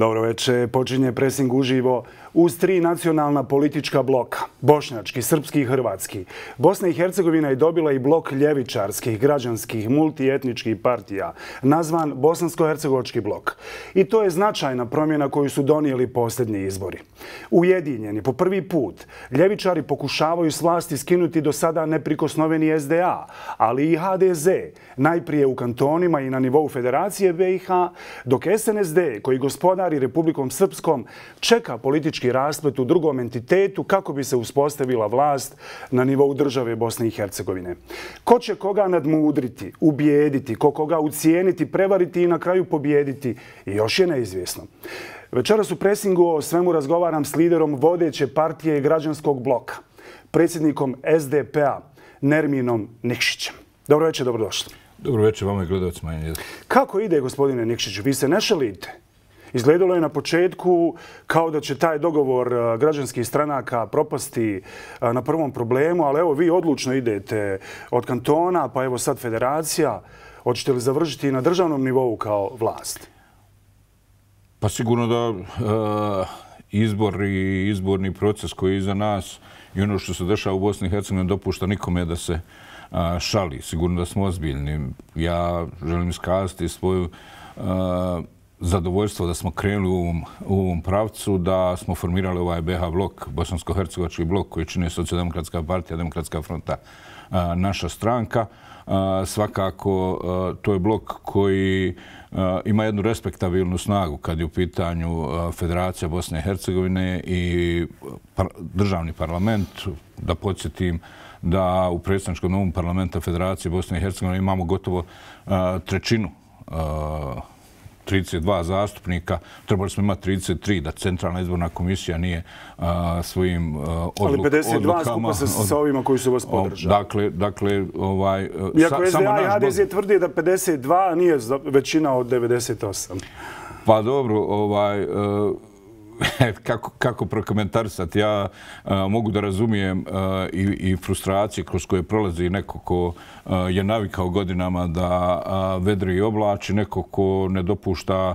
Dobro večer, počinje presing uživo uz tri nacionalna politička bloka, bošnjački, srpski i hrvatski. Bosna i Hercegovina je dobila i blok ljevičarskih, građanskih, multietničkih partija, nazvan Bosansko-Hercegovački blok. I to je značajna promjena koju su donijeli posljednji izbori. Ujedinjeni, po prvi put, ljevičari pokušavaju s vlasti skinuti do sada neprikosnoveni SDA, ali i HDZ, najprije u kantonima i na nivou Federacije BiH, dok SNSD, koji gospodari Republikom Srpskom, čeka politički politički raspet u drugom entitetu kako bi se uspostavila vlast na nivou države Bosne i Hercegovine. Ko će koga nadmudriti, ubijediti, ko koga ucijeniti, prevariti i na kraju pobijediti, još je neizvjesno. Večeras u presingu o svemu razgovaram s liderom vodeće partije građanskog bloka, predsjednikom SDP-a Nerminom Nikšićem. Dobro večer, dobrodošli. Dobro večer, vama i gledovac Majan Kako ide, gospodine Nikšić? Vi se ne šalite? Izgledalo je na početku kao da će taj dogovor eh, građanskih stranaka propasti eh, na prvom problemu, ali evo vi odlučno idete od kantona, pa evo sad federacija. Hoćete li završiti na državnom nivou kao vlast? Pa sigurno da eh, izbor i izborni proces koji je iza nas i ono što se dešava u Bosni i Hercegovini dopušta nikome da se šali. Sigurno da smo ozbiljni. Ja želim iskazati svoju zadovoljstvo da smo krenuli u ovom, pravcu, da smo formirali ovaj BH blok, Bosansko-Hercegovački blok koji čine Socialdemokratska partija, Demokratska fronta, naša stranka. Svakako, to je blok koji ima jednu respektabilnu snagu kad je u pitanju Federacija Bosne i Hercegovine i državni parlament. Da podsjetim da u predstavničkom novom parlamenta Federacije Bosne i Hercegovine imamo gotovo trećinu 32 zastupnika, trebali smo imati 33 da Centralna izborna komisija nije svojim odlukama... Ali 52 skupa sa ovima koji su vas podržali. Dakle, dakle ovaj... E, Iako SDA i HDZ tvrdi da 52 nije većina od 98. Pa dobro, ovaj... E, kako, kako prokomentarsati, ja e, mogu da razumijem e, i, i frustracije kroz koje prolazi neko ko e, je navikao godinama da a, vedri i oblači, neko ko ne dopušta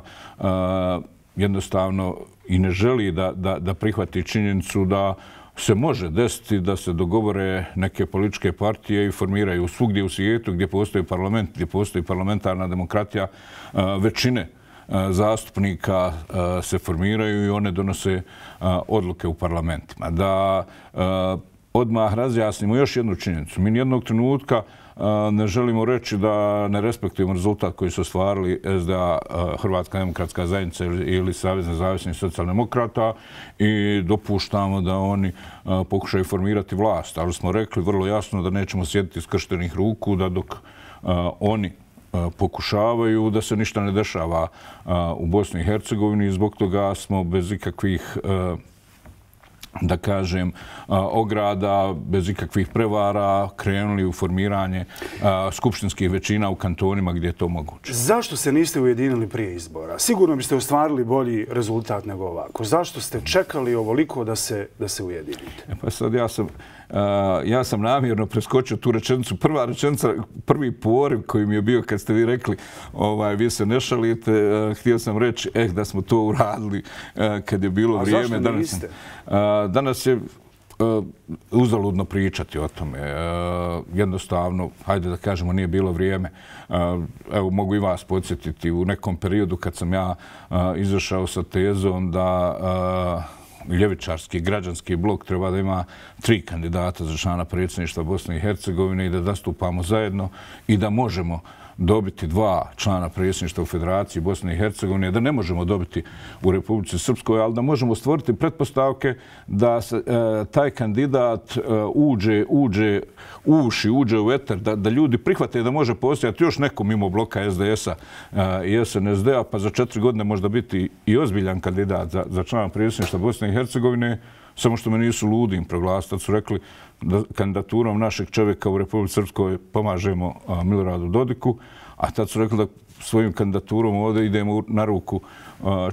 jednostavno i ne želi da, da, da prihvati činjenicu da se može desiti da se dogovore neke političke partije i formiraju svugdje u svijetu gdje postoji parlament, gdje postoji parlamentarna demokratija većine zastupnika se formiraju i one donose odluke u parlamentima. Da odmah razjasnimo još jednu činjenicu. Mi nijednog trenutka ne želimo reći da ne respektujemo rezultat koji su stvarili SDA Hrvatska demokratska zajednica ili Savjez nezavisnih socijaldemokrata i dopuštamo da oni pokušaju formirati vlast. Ali smo rekli vrlo jasno da nećemo sjediti skrštenih ruku, da dok oni pokušavaju da se ništa ne dešava u Bosni i Hercegovini. i Zbog toga smo bez ikakvih da kažem, ograda, bez ikakvih prevara, krenuli u formiranje skupštinskih većina u kantonima gdje je to moguće. Zašto se niste ujedinili prije izbora? Sigurno biste ostvarili bolji rezultat nego ovako. Zašto ste čekali ovoliko da se ujedinite? E pa sad ja sam ja sam namjerno preskočio tu rečenicu. Prva rečenica, prvi poriv koji mi je bio kad ste vi rekli ovaj, vi se ne šalite, htio sam reći eh, da smo to uradili kad je bilo A vrijeme. A zašto niste? Danas je uzaludno pričati o tome. Jednostavno, hajde da kažemo, nije bilo vrijeme. Evo, mogu i vas podsjetiti u nekom periodu kad sam ja izašao sa tezom da ljevičarski, građanski blok treba da ima tri kandidata za člana predsjedništva Bosne i Hercegovine i da zastupamo zajedno i da možemo dobiti dva člana predsjedništva u Federaciji Bosne i Hercegovine, da ne možemo dobiti u Republici Srpskoj, ali da možemo stvoriti pretpostavke da se, e, taj kandidat e, uđe, uđe uši, uđe u eter, da, da ljudi prihvate da može postojati još neko mimo bloka SDS-a e, i SNSD-a, pa za četiri godine možda biti i ozbiljan kandidat za, za člana predsjedništva Bosne i Hercegovine, Samo što me nisu ludim proglasiti, tad su rekli da kandidaturom našeg čovjeka u Republike Srpskoj pomažemo Miloradu Dodiku, a tad su rekli da svojim kandidaturom ovdje idemo na ruku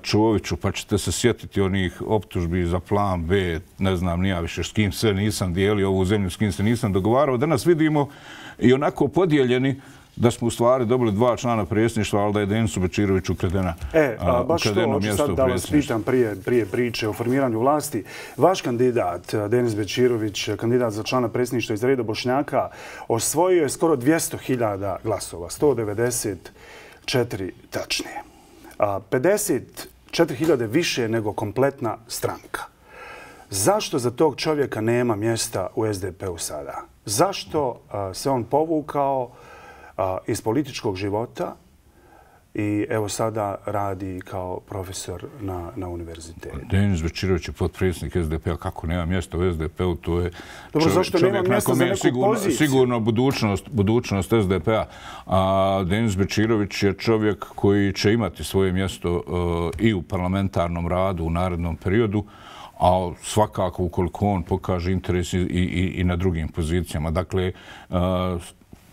Čuoviću, pa ćete se sjetiti onih optužbi za plan B, ne znam nija više s kim se nisam dijelio ovu zemlju, s kim se nisam dogovarao. Danas vidimo i onako podijeljeni da smo u stvari dobili dva člana predsjedništva, ali da je Denisu Bečirović ukradena mjesto predsjedništva. E, baš to hoću sad da vas pitam prije priče o formiranju vlasti. Vaš kandidat, Denis Bečirović, kandidat za člana predsjedništva iz reda Bošnjaka, osvojio je skoro 200.000 glasova, 194 tačnije. 54.000 više nego kompletna stranka. Zašto za tog čovjeka nema mjesta u SDP-u sada? Zašto se on povukao iz političkog života i evo sada radi kao profesor na, na univerzitetu. Pa, Denis Večirović je potpredsjednik SDP-a. Kako nema mjesta u SDP-u, to je Dobro, čov, zašto čovjek nema mjesta za sigurno, poziciju? budućnost, budućnost SDP-a. A Denis Večirović je čovjek koji će imati svoje mjesto e, i u parlamentarnom radu u narednom periodu a svakako ukoliko on pokaže interes i, i, i na drugim pozicijama. Dakle, e,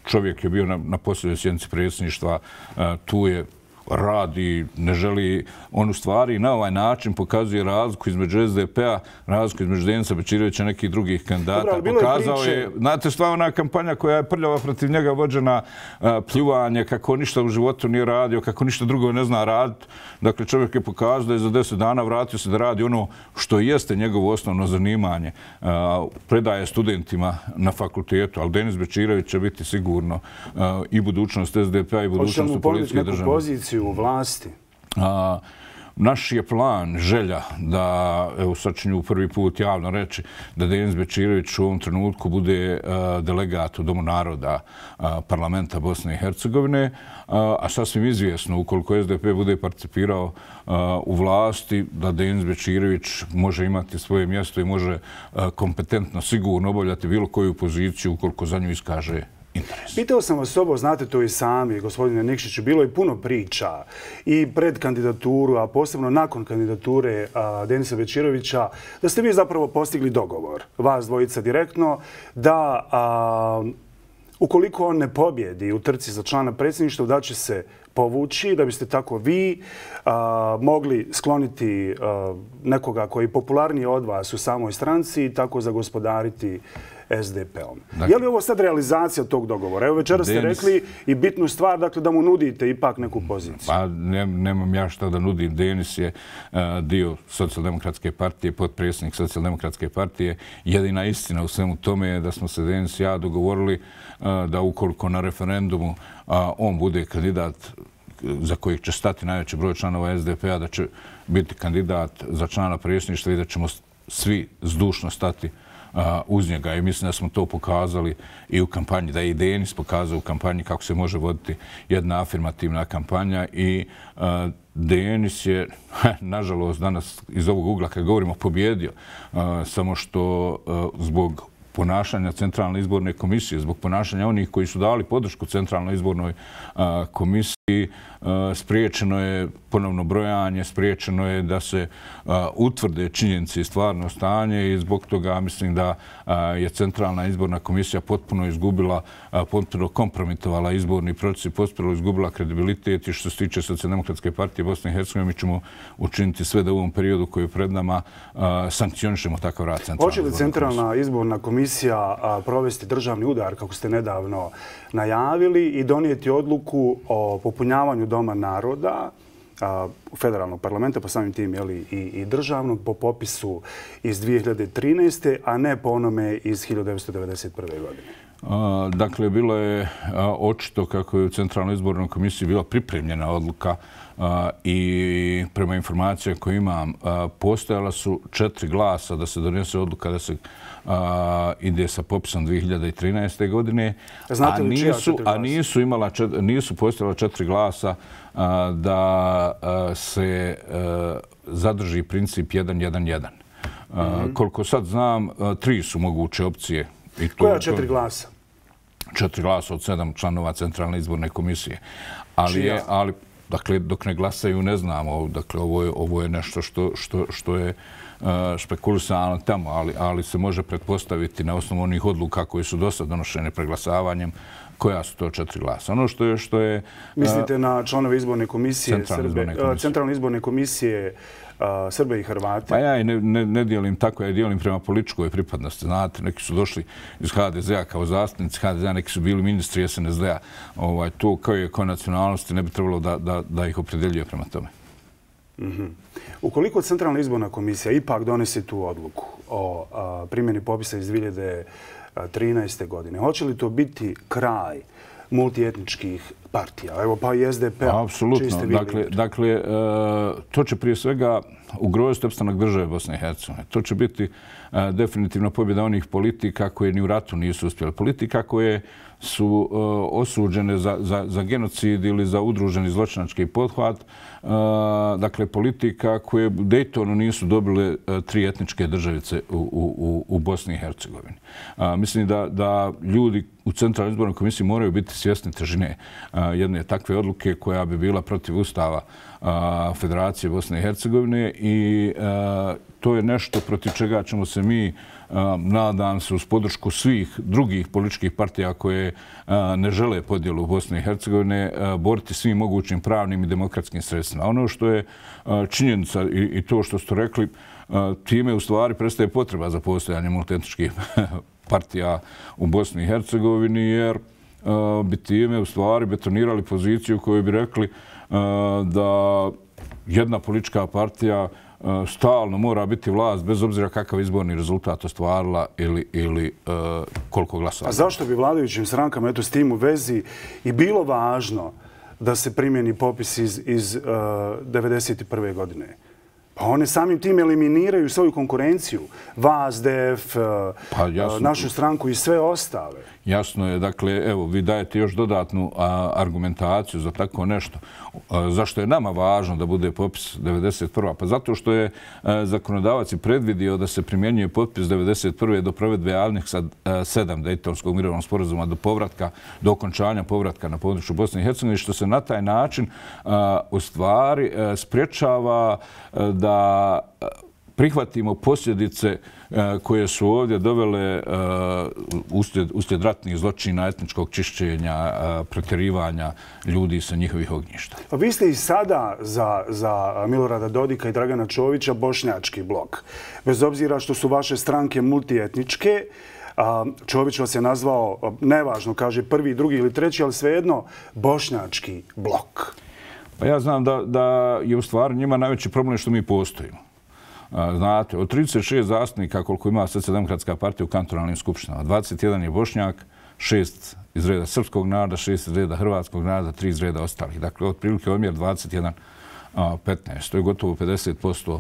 čovjek je bio na, na posljednjoj sjednici predsjedništva, e, tu je radi, ne želi, on u stvari na ovaj način pokazuje razliku između SDP-a, razliku između Denisa Bečirovića i nekih drugih kandidata. Pokazao je, znate šta ona kampanja koja je prljava protiv njega vođena eh, pljuvanje, kako ništa u životu nije radio, kako ništa drugo ne zna raditi. Dakle, čovjek je pokazao da je za deset dana vratio se da radi ono što jeste njegovo osnovno zanimanje. Eh, predaje studentima na fakultetu, ali Denis Bečirović će biti sigurno eh, i budućnost SDP-a i budućnost u političkoj državi u vlasti? A, naš je plan, želja da, evo sad ću nju prvi put javno reći, da Denis Bečirović u ovom trenutku bude e, delegat u Domu naroda e, parlamenta Bosne i Hercegovine, e, a, sasvim izvjesno, ukoliko SDP bude participirao u vlasti, da Denis Bečirović može imati svoje mjesto i može kompetentno, sigurno obavljati bilo koju poziciju ukoliko za nju iskaže interesu. Pitao sam vas ovo, znate to i sami, gospodine Nikšiću, bilo je puno priča i pred kandidaturu, a posebno nakon kandidature Denisa Večirovića, da ste vi zapravo postigli dogovor, vas dvojica direktno, da ukoliko on ne pobjedi u trci za člana predsjedništva, da će se povući, da biste tako vi mogli skloniti nekoga koji je popularniji od vas u samoj stranci i tako zagospodariti predsjedništvo SDP-om. Dakle- je li ovo sad realizacija tog dogovora? Evo večera ste rekli i bitnu stvar dakle, da mu nudite ipak neku poziciju. Pa nemam ja šta da nudim. Denis je e, dio socijaldemokratske partije, podpresnik socijaldemokratske partije. Jedina istina u svemu tome je da smo se Denis i ja dogovorili e, da ukoliko na referendumu on bude kandidat za kojeg će stati najveći broj članova SDP-a, da će biti kandidat za člana prijesništva i da ćemo svi zdušno stati uz njega. I mislim da smo to pokazali i u kampanji, da je i Denis pokazao u kampanji kako se može voditi jedna afirmativna kampanja i Denis je, nažalost, danas iz ovog ugla kada govorimo, pobjedio, samo što zbog ponašanja Centralne izborne komisije, zbog ponašanja onih koji su dali podršku Centralnoj izbornoj komisiji, Eh, spriječeno je ponovno brojanje, spriječeno je da se eh, utvrde činjenice i stvarno stanje i zbog toga mislim da eh, je Centralna izborna komisija potpuno izgubila, potpuno kompromitovala izborni proces i potpuno izgubila kredibilitet i što se tiče Socialdemokratske partije Bosne i Hercegovine, mi ćemo učiniti sve da u ovom periodu koji je pred nama sankcionišemo takav rad Centralna izborna komisija. Hoće li Centralna izborna komisija provesti državni udar, kako ste nedavno najavili, i donijeti odluku o popunjavanju Doma naroda, federalnog parlamenta, po pa samim tim i državnog, po popisu iz 2013. a ne po onome iz 1991. godine. Dakle, bilo je očito kako je u Centralnoj izbornoj komisiji bila pripremljena odluka i prema informacijama koje imam, postojala su četiri glasa da se donese odluka da se ide sa popisom 2013. godine, a nisu postavila četiri glasa da se zadrži princip 1-1-1. Mhm. Koliko sad znam, tri su moguće opcije. Koja četiri glasa? Četiri glasa od sedam članova Centralne izborne komisije. Ali Čija? Dakle, dok ne glasaju, ne znamo. Dakle, ovo je nešto što je špekulisano tamo, ali se može pretpostaviti na osnovu onih odluka koje su dosad donošene preglasavanjem koja su to četiri glasa. Ono što je... Mislite na članove izborne komisije... Centralne izborne komisije. Centralne izborne komisije Srbe i Hrvate. Pa ja i ne dijelim tako, ja dijelim prema političkoj pripadnosti. Znate, neki su došli iz HDZ-a kao zastavnici HDZ-a, neki su bili ministri SNSD-a. Ovaj, to kao je, kao nacionalnosti, ne bi trebalo da ih opredeljuje prema tome. Mhm. Ukoliko Centralna izborna komisija ipak donese tu odluku o primjeni popisa iz 2013. godine, hoće li to biti kraj multijetničkih partija? Evo pa i SDP. P-a, pa, apsolutno. Dakle, dakle e, to će prije svega ugroziti opstanak države Bosne i Hercegovine. To će biti e, definitivno pobjeda onih politika koje ni u ratu nisu uspjeli. Politika koje su e, osuđene za genocid ili za udruženi zločinački pothvat, dakle, politika koje Daytonu nisu dobile e, tri etničke državice u, u, u Bosni i Hercegovini. A, Mislim da, da ljudi u Centralnoj izbornoj komisiji moraju biti svjesni težine jedne takve odluke koja bi bila protiv ustava Federacije Bosne i Hercegovine i to je nešto protiv čega ćemo se mi nadam se uz podršku svih drugih političkih partija koje ne žele podijelu Bosne i Hercegovine boriti svim mogućim pravnim i demokratskim sredstvima. Ono što je činjenica i to što ste rekli, time u stvari prestaje potreba za postojanje multietničkih partija u Bosni i Hercegovini jer bi time u stvari betonirali poziciju koju bi rekli Eh, da jedna politička partija eh, stalno mora biti vlast bez obzira kakav izborni rezultat ostvarila ili, ili eh, koliko glasa. A zašto bi vladajućim strankama eto, s tim u vezi i bilo važno da se primjeni popis iz, iz e, 1991. godine? Pa one samim tim eliminiraju svoju konkurenciju. Vas, DF, pa našu stranku i sve ostale. Jasno je, dakle, evo, vi dajete još dodatnu argumentaciju za tako nešto. Zašto je nama važno da bude popis 91. Pa zato što je e, zakonodavac i predvidio da se primjenjuje popis 91. do provedbe Alnih 7 e, Dejtonskog mirovnog sporozuma do povratka, do okončanja povratka na području Bosne i Hercegovine, što se na taj način u stvari e, spriječava da prihvatimo posljedice e, koje su ovdje dovele e, usted ratnih zločina, etničkog čišćenja, e, pretjerivanja ljudi sa njihovih ognjišta. Pa vi ste i sada za Milorada Dodika i Dragana Čovića bošnjački blok. Bez obzira što su vaše stranke multietničke, Čović vas je nazvao, nevažno, kaže prvi, drugi ili treći, ali svejedno, bošnjački blok. Pa ja znam da je u stvari njima najveći problem što mi postojimo. Znate, od 36 zastupnika koliko ima Socialdemokratska partija u kantonalnim skupštinama, 21 je Bošnjak, 6 iz reda srpskog naroda, 6 iz reda hrvatskog naroda, 3 iz reda ostalih. Dakle, od prilike omjer 21 15. To je gotovo 50%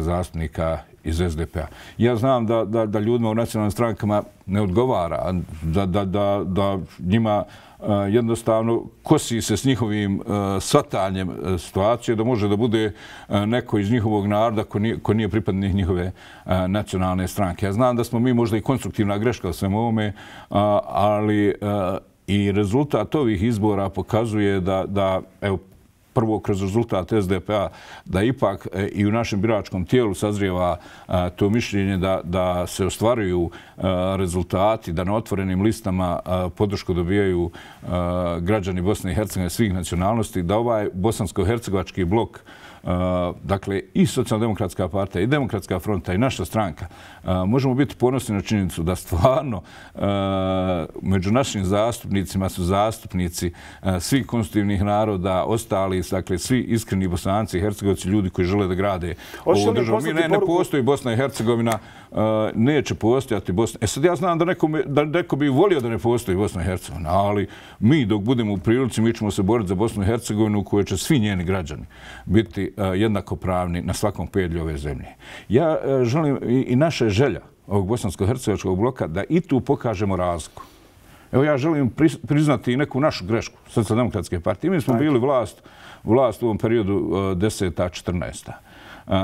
zastupnika iz SDP-a. Ja znam da, da, da ljudima u nacionalnim strankama ne odgovara, da, da, da, da njima e, jednostavno kosi se s njihovim e, svatanjem e, situacije da može da bude neko iz njihovog naroda ko nije, nije pripadnih njihove nacionalne stranke. Ja znam da smo mi možda i konstruktivna greška u svemu ovome, ali i rezultat ovih izbora pokazuje da, da evo, prvo kroz rezultat SDP-a da ipak e, i u našem biračkom tijelu sazrijeva e, to mišljenje da se ostvaruju e, rezultati, da na otvorenim listama podršku dobijaju građani Bosne i Hercegovine svih nacionalnosti, da ovaj bosansko-hercegovački blok dakle, i socijaldemokratska partija, i demokratska fronta, i naša stranka, možemo biti ponosni na činjenicu da stvarno među našim zastupnicima su zastupnici svih konstitutivnih naroda, ostali, dakle, svi iskreni bosanci i hercegovici, ljudi koji žele da grade ovu državu. Ne, ne postoji Bosna i Hercegovina, neće postojati Bosna. E sad ja znam da neko bi volio da ne postoji Bosna i Hercegovina, ali mi dok budemo u prilici, mi ćemo se boriti za Bosnu i Hercegovinu u kojoj će svi njeni građani biti jednako pravni na svakom pedlju ove zemlje. Ja e, želim i naše želja ovog bosansko-hercegovačkog bloka da i tu pokažemo razliku. Evo ja želim priznati i neku našu grešku Socialdemokratske partije. Mi smo bili vlast u ovom periodu 10. a 14.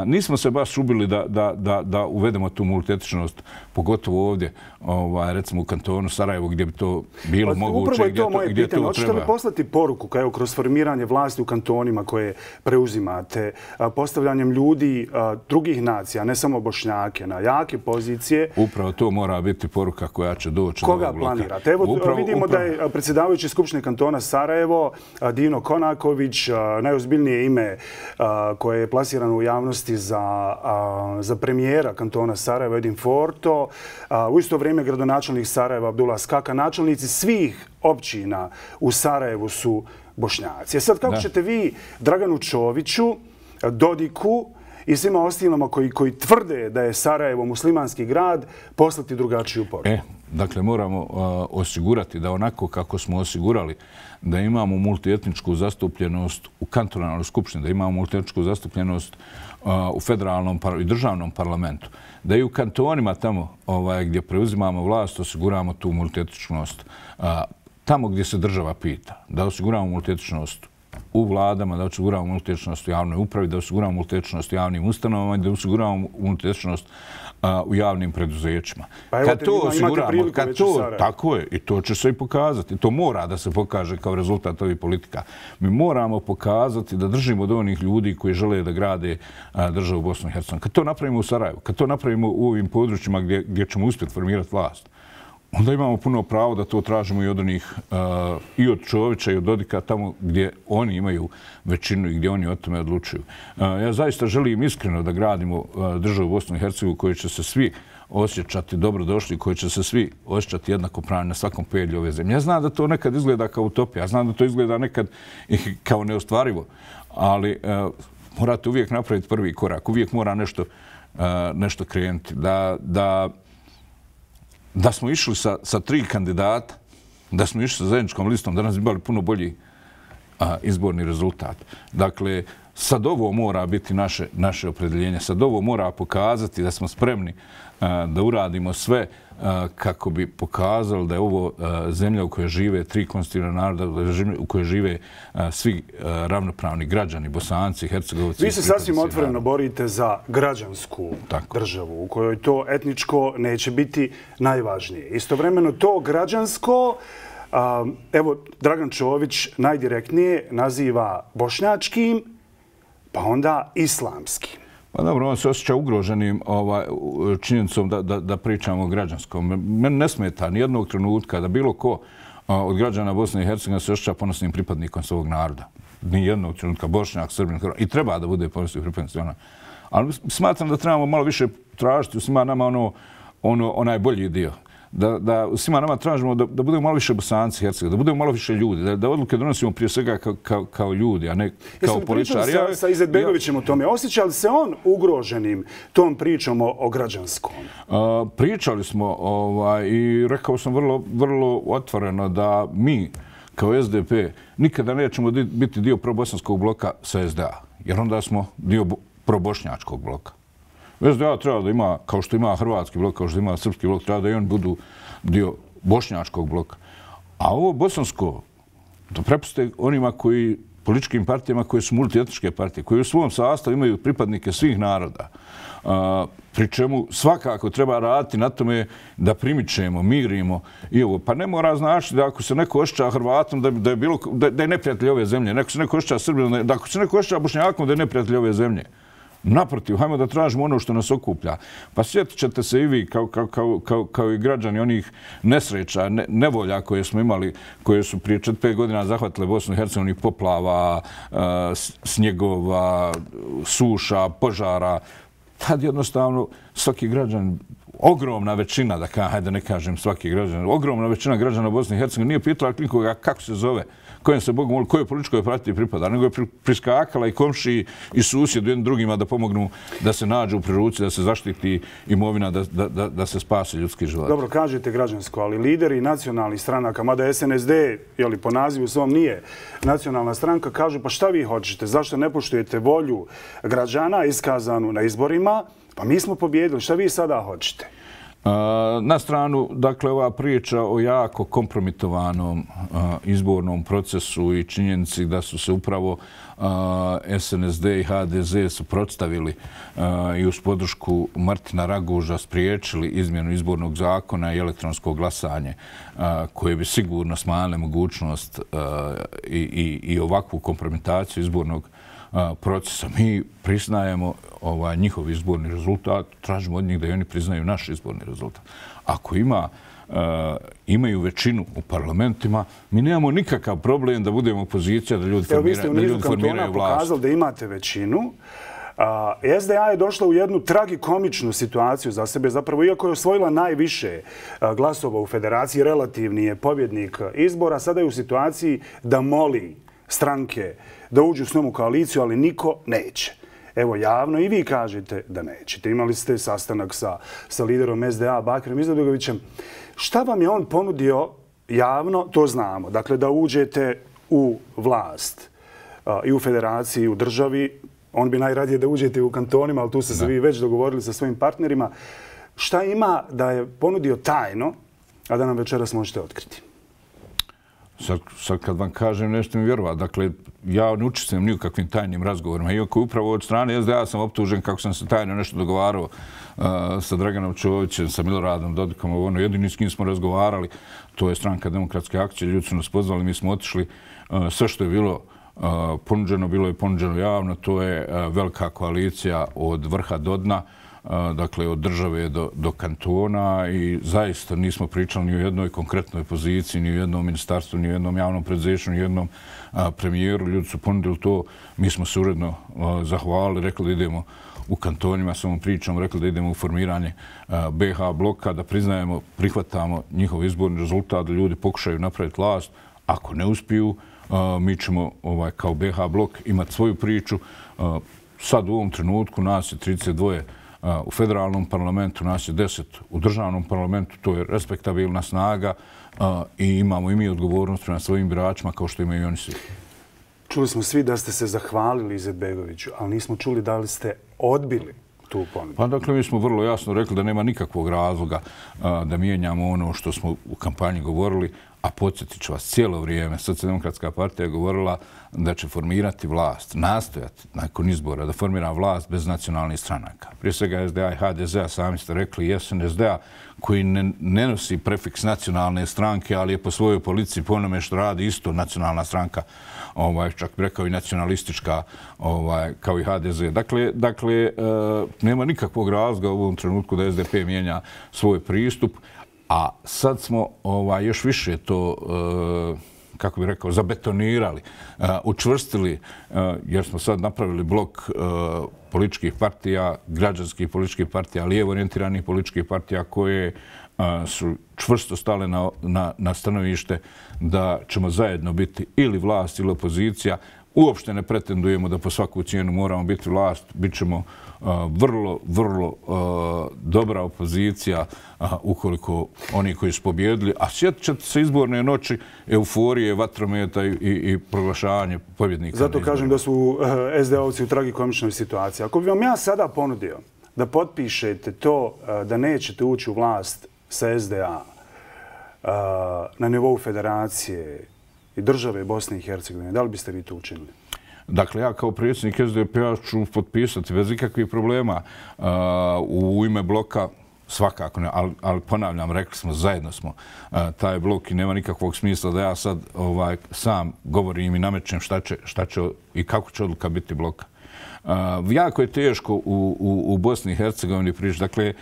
Nismo se baš ubili da, da, da, da uvedemo tu multietičnost, pogotovo ovdje, ovaj, recimo u kantonu Sarajevo, gdje bi to bilo pa, moguće. Upravo je to moje gdje pitanje. Hoćete li poslati poruku kao kroz formiranje vlasti u kantonima koje preuzimate, postavljanjem ljudi drugih nacija, ne samo bošnjake, na jake pozicije? Upravo to mora biti poruka koja će doći. Koga planirate? Evo upravo, vidimo upravo. da je predsjedavajući Skupštine kantona Sarajevo, Dino Konaković, najozbiljnije ime koje je plasirano u javnosti, odgovornosti za, za premijera kantona Sarajeva Edin Forto. u isto vrijeme gradonačelnik Sarajeva Abdullah Skaka, načelnici svih općina u Sarajevu su bošnjaci. A e sad kako ćete vi Draganu Čoviću, Dodiku i svima ostalima koji, koji tvrde da je Sarajevo muslimanski grad poslati drugačiju poruku? E, dakle, moramo osigurati da onako kako smo osigurali da imamo multietničku zastupljenost u kantonalnoj skupštini, da imamo multietničku zastupljenost u federalnom i državnom parlamentu, da i u kantonima tamo ovaj, gdje preuzimamo vlast, osiguramo tu multietičnost tamo gdje se država pita, da osiguramo multietičnost u vladama, da osiguramo multietičnost u javnoj upravi, da osiguramo multietičnost u javnim ustanovama i da osiguramo multietičnost uh, u javnim preduzećima. Pa evo te imate priliku već i sada. Tako je, i to će se i pokazati. To mora da se pokaže kao rezultat ovih politika. Mi moramo pokazati da držimo do onih ljudi koji žele da grade državu Bosnu i Hercegovini. Kad to napravimo u Sarajevu, kad to napravimo u ovim područjima gdje ćemo uspjeti formirati vlast, onda imamo puno pravo da to tražimo i od onih, eh, i od Čovića i od Dodika, tamo gdje oni imaju većinu i gdje oni o tome odlučuju. Eh, ja zaista želim iskreno da gradimo eh, državu Bosnu i Hercegu koju će se svi osjećati dobrodošli, koji će se svi osjećati jednako pravni na svakom pelju ove zemlje. Ja znam da to nekad izgleda kao utopija, znam da to izgleda nekad kao neostvarivo, ali morate uvijek napraviti prvi korak, uvijek mora nešto krenuti. Da da smo išli sa, sa tri kandidata, da smo išli sa zajedničkom listom, danas bi imali puno bolji a, izborni rezultat. Dakle, sad ovo mora biti naše, naše opredeljenje, sad ovo mora pokazati da smo spremni a, da uradimo sve, kako bi pokazali da je ovo zemlja u kojoj žive tri konstitutivna naroda, u kojoj žive svi ravnopravni građani, bosanci, hercegovci. Vi se sasvim otvoreno borite za građansku državu u kojoj to etničko neće biti najvažnije. Istovremeno to građansko Evo, Dragan Čović najdirektnije naziva bošnjačkim, pa onda islamskim. Pa dobro, on se osjeća ugroženim ovaj, činjenicom da, da, da pričamo o građanskom. Mene ne smeta jednog trenutka da bilo ko od građana Bosne i Hercegovine se osjeća ponosnim pripadnikom svog naroda. Ni jednog trenutka, Bošnjak, Srbin, Hrvatsko. I treba da bude ponosnim pripadnikom svog Ali smatram da trebamo malo više tražiti u svima nama ono, ono, onaj bolji dio da, da svima nama tražimo da, da budemo malo više bosanci Hercega, da budemo malo više ljudi, da, da odluke donosimo prije svega kao, kao, kao ljudi, a ne kao političari. Jesam pričali sa, sa Izetbegovićem ja, o tome. Osjećali se on ugroženim tom pričom o, o građanskom? A, pričali smo ovaj, i rekao sam vrlo, vrlo otvoreno da mi kao SDP nikada nećemo biti dio probosanskog bloka sa SDA, jer onda smo dio probošnjačkog bloka. SDA treba da ima, kao što ima hrvatski blok, kao što ima srpski blok, treba da i oni budu dio bošnjačkog bloka. A ovo bosansko, da prepuste onima koji, političkim partijama koje su multietničke partije, koje u svom sastavu imaju pripadnike svih naroda, pri čemu svakako treba raditi na tome da primičemo, mirimo i ovo. Pa ne mora znači da ako se neko ošća Hrvatom, da je, bilo, da je neprijatelj ove zemlje, neko se neko ošća Srbijom, da ako se neko ošća Bošnjakom, da je neprijatelj ove zemlje. Naprotiv, hajmo da tražimo ono što nas okuplja. Pa sjetit ćete se i vi kao, kao, kao, kao, kao i građani onih nesreća, ne, nevolja koje smo imali, koje su prije čet pet godina zahvatile Bosnu i Hercegovini poplava, e, snjegova, suša, požara. Tad jednostavno svaki građan ogromna većina, da kažem, hajde ne kažem svaki građan, ogromna većina građana Bosne i Hercegovine nije pitala nikoga kako se zove kojem se Bog molio, kojoj političkoj partiji pripada, nego je priskakala i komši i susjedu jednim drugima da pomognu da se nađu u priruci, da se zaštiti imovina, da, da, da, da se spase ljudski život. Dobro, kažete građansko, ali lideri nacionalnih stranaka, mada SNSD, jeli po nazivu svom nije nacionalna stranka, kažu pa šta vi hoćete, zašto ne poštujete volju građana iskazanu na izborima, pa mi smo pobjedili, šta vi sada hoćete? Na stranu, dakle, ova priča o jako kompromitovanom izbornom procesu i činjenici da su se upravo SNSD i HDZ suprotstavili i uz podršku Martina Raguža spriječili izmjenu izbornog zakona i elektronsko glasanje koje bi sigurno smanjile mogućnost i ovakvu kompromitaciju izbornog procesa procesa. Mi priznajemo ovaj, njihov izborni rezultat, tražimo od njih da i oni priznaju naš izborni rezultat. Ako ima imaju većinu u parlamentima, mi nemamo nikakav problem da budemo opozicija, da ljudi, formira, Evo, vi ste da ljudi formiraju vlast. Evo, pokazali da imate većinu. SDA je došla u jednu tragikomičnu situaciju za sebe, zapravo iako je osvojila najviše glasova u federaciji, relativni je pobjednik izbora, sada je u situaciji da moli stranke uh, da uđu s njom u koaliciju, ali niko neće. Evo, javno i vi kažete da nećete. Imali ste sastanak sa sa liderom SDA, Bakirom Izadugovićem. Šta vam je on ponudio javno, to znamo. Dakle, da uđete u vlast i u federaciji i u državi. On bi najradije da uđete u kantonima, ali tu ste se vi već dogovorili sa svojim partnerima. Šta ima da je ponudio tajno, a da nam večeras možete otkriti? Sad kad vam kažem nešto mi vjerova, dakle, ja ne učestvujem ni u kakvim tajnim razgovorima. Iako upravo od strane SDA sam optužen kako sam se tajno nešto dogovarao uh, sa Draganom Čovićem, sa Miloradom Dodikom, ono, jedini s kim smo razgovarali, to je stranka demokratske akcije, ljudi su nas pozvali, mi smo otišli, uh, sve što je bilo uh, ponuđeno, bilo je ponuđeno javno, to je velika koalicija od vrha do dna, dakle od države do, do kantona i zaista nismo pričali ni o jednoj konkretnoj poziciji, ni u jednom ministarstvu, ni u jednom javnom predzešnju, ni u jednom premijeru. Ljudi su ponudili to, mi smo se uredno zahvalili, rekli da idemo u kantonima sa ovom pričom, rekli da idemo u formiranje BH bloka, da priznajemo, prihvatamo njihov izborni rezultat, da ljudi pokušaju napraviti vlast. ako ne uspiju, mi ćemo ovaj, kao BH blok imati svoju priču. sad u ovom trenutku nas je 32 u federalnom parlamentu, nas je deset u državnom parlamentu, to je respektabilna snaga i imamo i mi odgovornost prema svojim biračima kao što imaju i oni svi. Čuli smo svi da ste se zahvalili Izetbegoviću, ali nismo čuli da li ste odbili tu ponudu. Pa dakle, mi smo vrlo jasno rekli da nema nikakvog razloga da mijenjamo ono što smo u kampanji govorili, a podsjetit vas cijelo vrijeme, Socialdemokratska partija je govorila da će formirati vlast, nastojati nakon izbora da formira vlast bez nacionalnih stranaka. Prije svega SDA i HDZ-a, sami ste rekli, i SNSD-a koji ne, nosi prefiks nacionalne stranke, ali je po svojoj policiji po onome što radi isto nacionalna stranka, ovaj, čak rekao i nacionalistička, ovaj, kao i HDZ. Dakle, dakle e, nema nikakvog razloga u ovom trenutku da SDP mijenja svoj pristup, a sad smo ovaj, još više to... E, kako bi rekao, zabetonirali, učvrstili, jer smo sad napravili blok političkih partija, građanskih političkih partija, lijevo orijentiranih političkih partija koje su čvrsto stale na, na, na stanovište da ćemo zajedno biti ili vlast ili opozicija. Uopšte ne pretendujemo da po svaku cijenu moramo biti vlast, bit ćemo vrlo, vrlo dobra opozicija ukoliko oni koji su pobjedili. A sjetit ćete se izborne noći euforije, vatrometa i, i proglašavanje pobjednika. Zato kažem da su e, SDA-ovci u tragikomičnoj situaciji. Ako bi vam ja sada ponudio da potpišete to e, da nećete ući u vlast sa SDA e, na nivou federacije i države Bosne i Hercegovine, da li biste vi to učinili? Dakle, ja kao predsjednik SDP-a ću potpisati bez ikakvih problema u ime bloka svakako ne, ali, ponavljam, rekli smo, zajedno smo taj blok i nema nikakvog smisla da ja sad ovaj, sam govorim i namećem šta će, šta će i kako će odluka biti bloka. Uh, jako je teško u, u, u Bosni i Hercegovini priči. Dakle,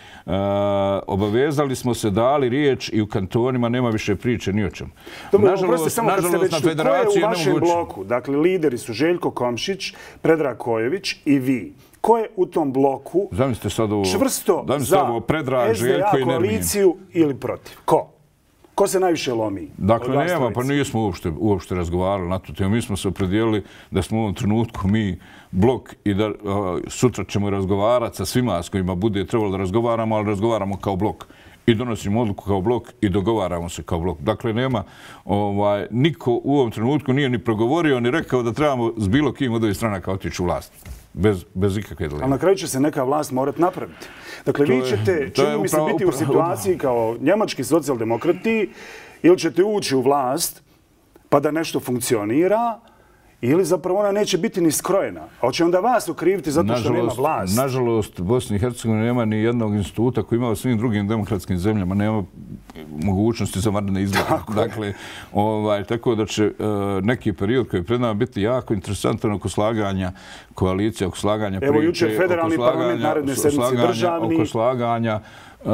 obavezali smo se, dali riječ i u kantonima nema više priče, ni o čem. Dobro, nažalost, samo nažalost, da ste već, na ko u vašem bloku? Dakle, lideri su Željko Komšić, Predrag Kojević i vi. Ko je u tom bloku? Zamislite sad ovo, čvrsto za ovo, Predrag, SDA Željko koaliciju ili protiv? Ko? ko se najviše lomi? Dakle, nema, pa nismo uopšte, uopšte razgovarali na to. Te, mi smo se opredijelili da smo u ovom trenutku mi blok i da sutra ćemo razgovarati sa svima s kojima bude trebalo da razgovaramo, ali razgovaramo kao blok i donosimo odluku kao blok i dogovaramo se kao blok. Dakle, nema, ovaj, niko u ovom trenutku nije ni progovorio ni rekao da trebamo s bilo kim od ovih stranaka otići u vlast bez, bez ikakve dolje. A na kraju će se neka vlast morati napraviti. Dakle, vi ćete, čini mi se, biti u situaciji kao njemački socijaldemokrati ili ćete ući u vlast pa da nešto funkcionira, ili zapravo ona neće biti ni skrojena. A će onda vas ukriviti zato što nema vlast. Nažalost, Bosni i Hercegovini nema ni jednog instituta koji ima u svim drugim demokratskim zemljama. Nema mogućnosti za vrne izbore. Tako, dakle, ovaj, tako da će e, neki period koji je pred nama biti jako interesantan oko slaganja koalicije, oko slaganja priče, Evo, federalni oko slaganja, parlament, naredne E,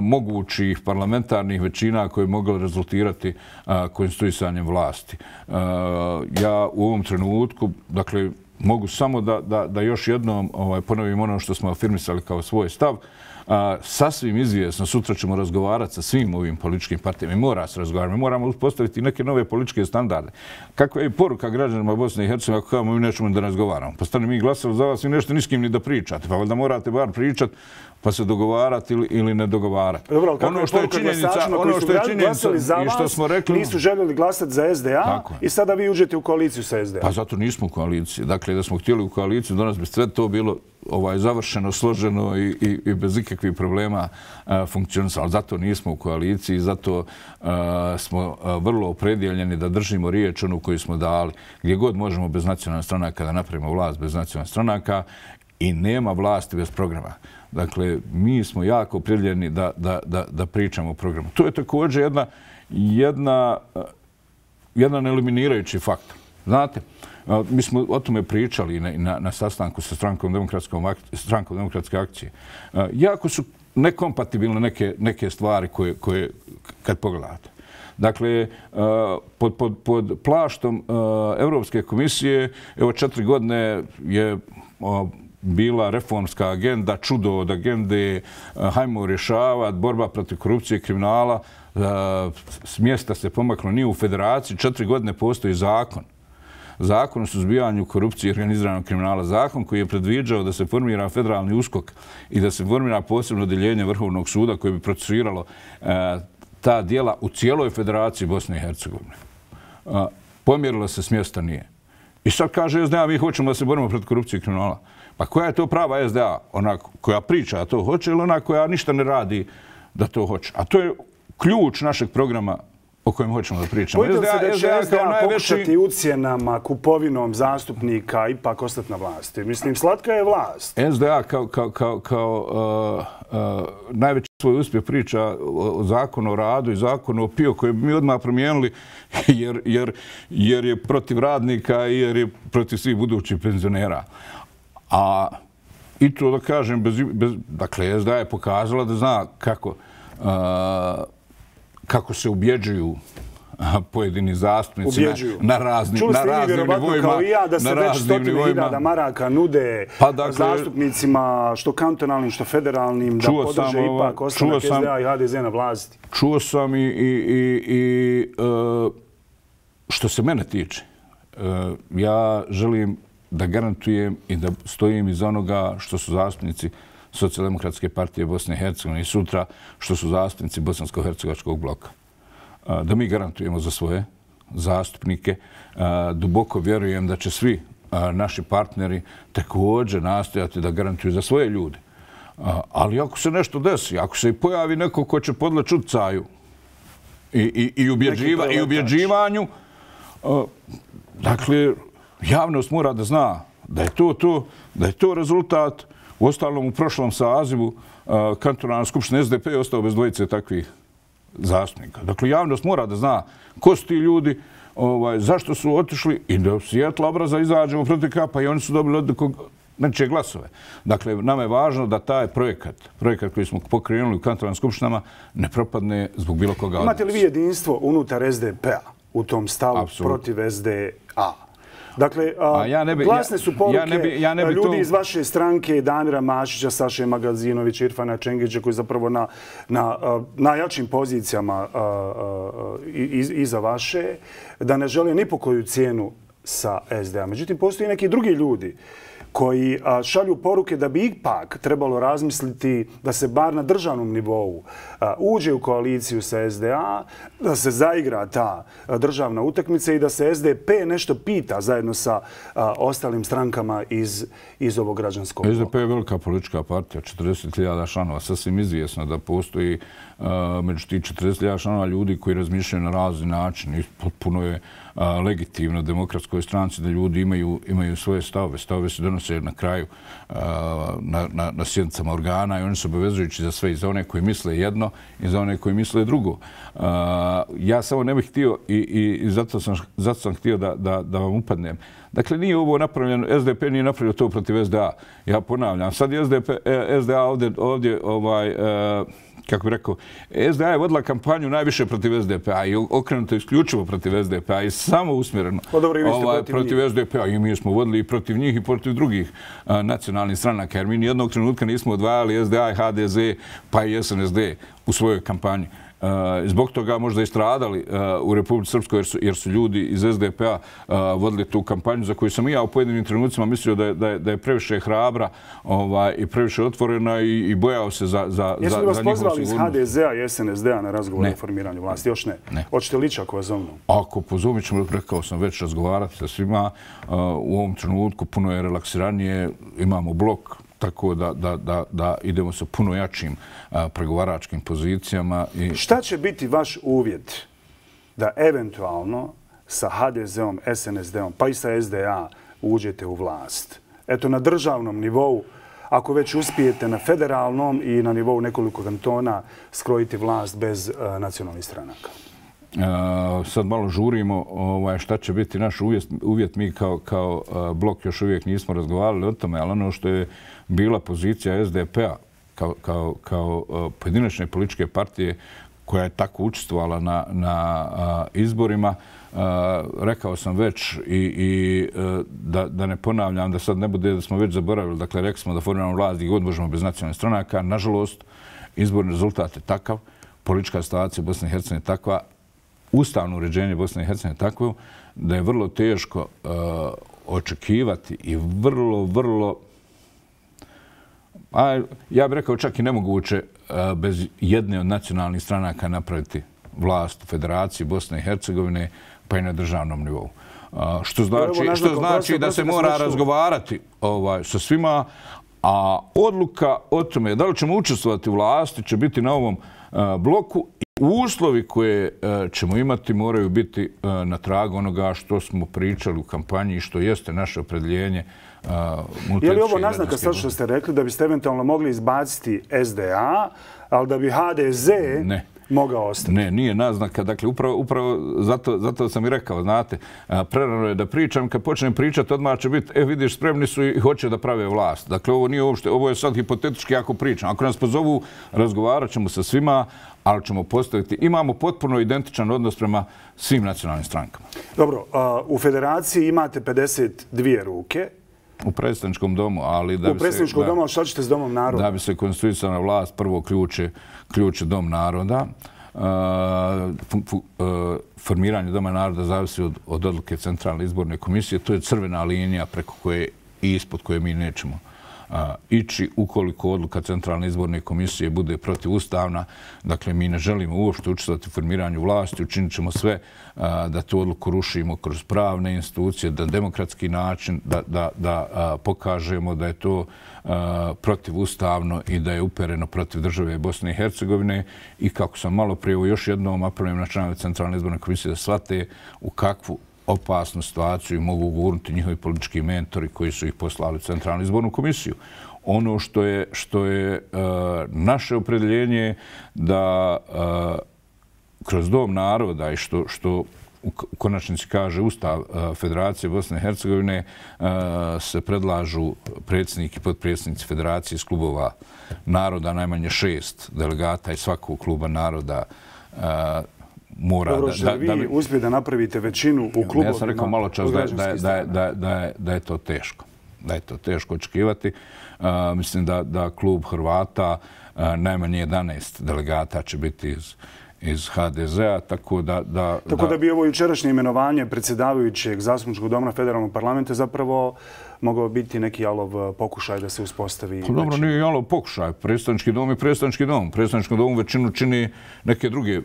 mogućih parlamentarnih većina koje je mogla rezultirati e, konstituisanjem vlasti. E, ja u ovom trenutku, dakle, mogu samo da još jednom ovaj, ponovim ono što smo afirmisali kao svoj stav, sasvim izvijesno, sutra ćemo razgovarati sa svim ovim političkim partijama. i mora se razgovarati, mi moramo postaviti neke nove političke standarde. Kako je poruka građanima Bosne i Hercega, ako kao mi nećemo da razgovaramo? Pa stane mi glasali za vas i nešto ni s kim ni da pričate. Pa valjda morate bar pričati pa se dogovarati ili ne dogovarati. Ono što kako je poruka glasačima koji ono su građani glasali nisu željeli glasati za SDA i sada vi uđete u koaliciju sa SDA? Pa zato nismo u koaliciji. Dakle, da smo htjeli u koaliciju, danas bi sve to bilo ovaj, završeno, složeno i, i, i bez ikakvih problema funkcionisalo. Zato nismo u koaliciji, zato smo vrlo opredjeljeni da držimo riječ onu koju smo dali. Gdje god možemo bez nacionalnih stranaka da napravimo vlast bez nacionalnih stranaka i nema vlasti bez programa. Dakle, mi smo jako opredjeljeni da, da, da, da pričamo o programu. To je također jedna, jedna, jedan eliminirajući faktor. Znate, Mi smo o tome pričali na, na, na sastanku sa strankom, demokratskom strankom demokratske akcije. Jako su nekompatibilne neke, neke stvari koje, koje kad pogledate. Dakle, pod, pod, pod plaštom Evropske komisije, evo četiri godine je bila reformska agenda, čudo od agende, hajmo rješavati, borba protiv korupcije i kriminala, s mjesta se pomaklo, nije u federaciji, četiri godine postoji zakon zakon o suzbijanju korupcije i organiziranog kriminala. Zakon koji je predviđao da se formira federalni uskok i da se formira posebno odeljenje Vrhovnog suda koje bi procesiralo e, ta dijela u cijeloj federaciji Bosne i Hercegovine. E, Pomjerilo se s mjesta nije. I sad kaže SDA, mi hoćemo da se borimo pred korupciju i kriminala. Pa koja je to prava SDA? Ona koja priča da to hoće ili ona koja ništa ne radi da to hoće? A to je ključ našeg programa o kojem hoćemo da pričamo. Pojde li se da će SDA pokušati ucijenama, kupovinom zastupnika ipak ostati na vlasti? Mislim, slatka je vlast. SDA kao uh, uh, najveći svoj uspjeh priča o zakonu o radu i zakonu o pio koje bi mi odmah promijenili jer je protiv radnika i jer je protiv svih budućih penzionera. A i to da kažem, dakle, SDA je pokazala da zna kako... Uh, kako se ubjeđuju pojedini zastupnici na, na raznim Čuli na raznim nivoima kao i ja da se već stotinu hiljada maraka nude pa dakle- zastupnicima što kantonalnim što federalnim da podrže ipak ostanak sam, SDA i HDZ na vlasti. Čuo sam i, i, i, i e, što se mene tiče. E, ja želim da garantujem i da stojim iz onoga što su zastupnici socijaldemokratske partije Bosne i Hercegovine i sutra što su zastupnici Bosansko-Hercegovačkog bloka. Da mi garantujemo za svoje zastupnike. Duboko vjerujem da će svi naši partneri također nastojati da garantuju za svoje ljude. Ali ako se nešto desi, ako se i pojavi neko ko će podleći caju i, i, i ubjeđivanju, dakle, javnost mora da zna da je to to, da je to rezultat U ostalom, u prošlom sazivu uh, kantonalna skupština SDP je ostao bez dvojice takvih zastupnika. Dakle, javnost mora da zna ko su ti ljudi, ovaj, zašto su otišli i da svijetla obraza izađe u protiv kapa i oni su dobili od kog neće glasove. Dakle, nam je važno da taj projekat, projekat koji smo pokrenuli u kantonalnim skupštinama, ne propadne zbog bilo koga Imate li vi jedinstvo unutar SDP-a u tom stavu protiv SDA? Dakle, a, ja ne bi, glasne su poruke ja ne bi, ja ne bi ljudi iz vaše stranke, Danira Mašića, Saše Magazinovića, Irfana Čengića, koji zapravo na, na najjačim pozicijama a, a, a, iza vaše, da ne žele ni po koju cijenu sa SDA. Međutim, postoji neki drugi ljudi koji šalju poruke da bi ipak trebalo razmisliti da se bar na državnom nivou uđe u koaliciju sa SDA, da se zaigra ta državna utakmica i da se SDP nešto pita zajedno sa ostalim strankama iz ovog građanskog. SDP je velika politička partija, 40.000 članova. Sasvim izvjesno da postoji Eh, među ti 40.000 članova ljudi koji razmišljaju na razni način i potpuno je eh, legitimno demokratskoj stranci da ljudi imaju, imaju svoje stave. Stave se donose na kraju eh, na, na, na sjednicama organa i oni su obavezujući za sve i za one koji misle jedno i za one koji misle drugo. Ja samo ne bih htio i, i, zato, sam, zato sam htio da, da, da vam upadnem. Dakle, nije ovo napravljeno, SDP nije napravljeno to protiv SDA. Ja ponavljam, sad je SDP, SDA ovdje, ovdje ovaj, uh, kako bi rekao, SDA je vodila kampanju najviše protiv SDP-a i okrenuto isključivo protiv SDP-a i samo usmjereno pa dobro, i vi ste ova, protiv, protiv SDP-a. I mi smo vodili i protiv njih i protiv drugih nacionalnih strana, jer mi nijednog trenutka nismo odvajali SDA i HDZ pa i SNSD u svojoj kampanji. Eh, zbog toga možda i stradali eh, u Republike Srpskoj jer su ljudi iz SDP-a eh, vodili tu kampanju za koju sam i ja u pojedinim trenucima mislio da je previše hrabra ovaj, i previše otvorena i bojao se za njihovu sigurnost. Jesu li vas pozvali iz HDZ-a i SNSD-a na razgovor o formiranju vlasti? Još ne. Hoćete li ići ako vas zovnu? Ako pozovim ćemo, rekao sam već razgovarati sa svima. U ovom trenutku puno je relaksiranije. Imamo blok tako da, da, da, da idemo sa puno jačim pregovaračkim pozicijama. I... Šta će biti vaš uvjet da eventualno sa HDZ-om, SNSD-om, pa i sa SDA uđete u vlast? Eto, na državnom nivou, ako već uspijete na federalnom i na nivou nekoliko kantona skrojiti vlast bez nacionalnih stranaka? Uh, sad malo žurimo ovaj, šta će biti naš uvjet. uvjet mi kao, kao blok još uvijek nismo razgovarali o tome, ali ono što je bila pozicija SDP-a kao, kao, kao e, pojedinačne političke partije koja je tako učestvovala na, na izborima. E, rekao sam već i, i e, da, da ne ponavljam, da sad ne bude da smo već zaboravili. Dakle, rekli smo da formiramo vlast i god možemo bez nacionalne stranaka. Nažalost, izborni rezultat je takav. Politička situacija Bosne i Hercegovine je takva. Ustavno uređenje Bosne i Hercegovine je takvo da je vrlo teško očekivati i vrlo, vrlo a ja bih rekao čak i nemoguće e, bez jedne od nacionalnih stranaka napraviti vlast u Federaciji Bosne i Hercegovine, pa i na državnom nivou. E, što znači, što znači da se mora razgovarati ovaj, sa svima, a odluka o tome da li ćemo učestvovati u vlasti će biti na ovom e, bloku i Uslovi koje ćemo imati moraju biti na tragu onoga što smo pričali u kampanji i što jeste naše opredljenje multiče... Je li ovo naznaka sad što ste rekli da biste eventualno mogli izbaciti SDA, ali da bi HDZ mogao ostati? Ne, nije naznaka. Dakle, upravo, upravo zato, zato sam i rekao, znate, prerano je da pričam. Kad počnem pričati, odmah će biti, e, vidiš, spremni su i hoće da prave vlast. Dakle, ovo nije uopšte, ovo je sad hipotetički ako pričam. Ako nas pozovu, razgovarat ćemo sa svima, ali ćemo postaviti. Imamo potpuno identičan odnos prema svim nacionalnim strankama. Dobro, u federaciji imate 52 ruke, U predstavničkom domu, ali da bi se... U predstavničkom domu, ali šta ćete s domom naroda? Da bi se konstituisana vlast, prvo ključe dom naroda. E, e, formiranje doma naroda zavisi od odluke Centralne izborne komisije. To je crvena linija preko koje i ispod koje mi nećemo ići ukoliko odluka Centralne izborne komisije bude protivustavna. Dakle, mi ne želimo uopšte učestvati u formiranju vlasti, učinit ćemo sve da tu odluku rušimo kroz pravne institucije, da demokratski način, da pokažemo da je to protivustavno i da je upereno protiv države Bosne i Hercegovine. I kako sam malo prije, još jednom apelujem na članove Centralne izborne komisije da shvate u kakvu opasnu situaciju i mogu gurnuti njihovi politički mentori koji su ih poslali u Centralnu izbornu komisiju. Ono što je, što je e, naše opredeljenje da e, kroz dom naroda i što, što u konačnici kaže Ustav e, Federacije Bosne i Hercegovine se predlažu predsjednik i podpredsjednici Federacije iz klubova naroda, najmanje šest delegata iz svakog kluba naroda mora... Dobro, da, da, vi uspije da napravite većinu u klubu... Ja sam rekao malo čas da, da, da, da, da, je, da je to teško. Da je to teško očekivati. mislim da, da klub Hrvata uh, najmanje 11 delegata će biti iz iz HDZ-a, tako da, da... Tako da bi ovo jučerašnje imenovanje predsjedavajućeg zastupničkog doma federalnog parlamenta zapravo mogao biti neki jalov e, pokušaj da se uspostavi... Pa dobro, nije jalov pokušaj. Predstavnički dom je predstavnički dom. Predstavnički dom većinu čini neke druge